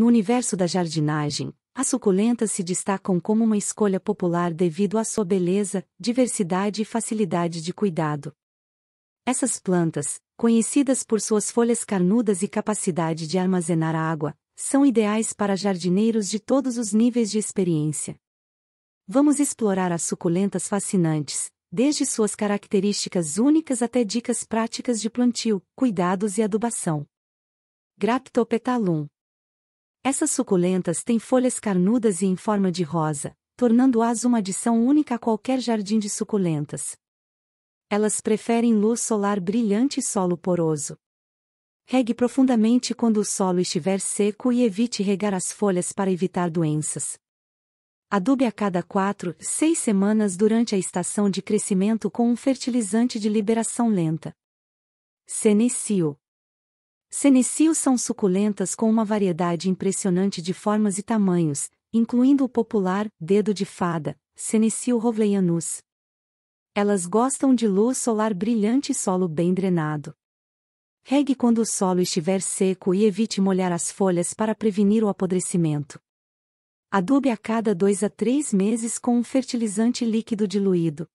No universo da jardinagem, as suculentas se destacam como uma escolha popular devido à sua beleza, diversidade e facilidade de cuidado. Essas plantas, conhecidas por suas folhas carnudas e capacidade de armazenar água, são ideais para jardineiros de todos os níveis de experiência. Vamos explorar as suculentas fascinantes, desde suas características únicas até dicas práticas de plantio, cuidados e adubação. Graptopetalum essas suculentas têm folhas carnudas e em forma de rosa, tornando-as uma adição única a qualquer jardim de suculentas. Elas preferem luz solar brilhante e solo poroso. Regue profundamente quando o solo estiver seco e evite regar as folhas para evitar doenças. Adube a cada 4, 6 semanas durante a estação de crescimento com um fertilizante de liberação lenta. Senecio Senecios são suculentas com uma variedade impressionante de formas e tamanhos, incluindo o popular dedo de fada, Senecio rovleianus. Elas gostam de luz solar brilhante e solo bem drenado. Regue quando o solo estiver seco e evite molhar as folhas para prevenir o apodrecimento. Adube a cada dois a três meses com um fertilizante líquido diluído,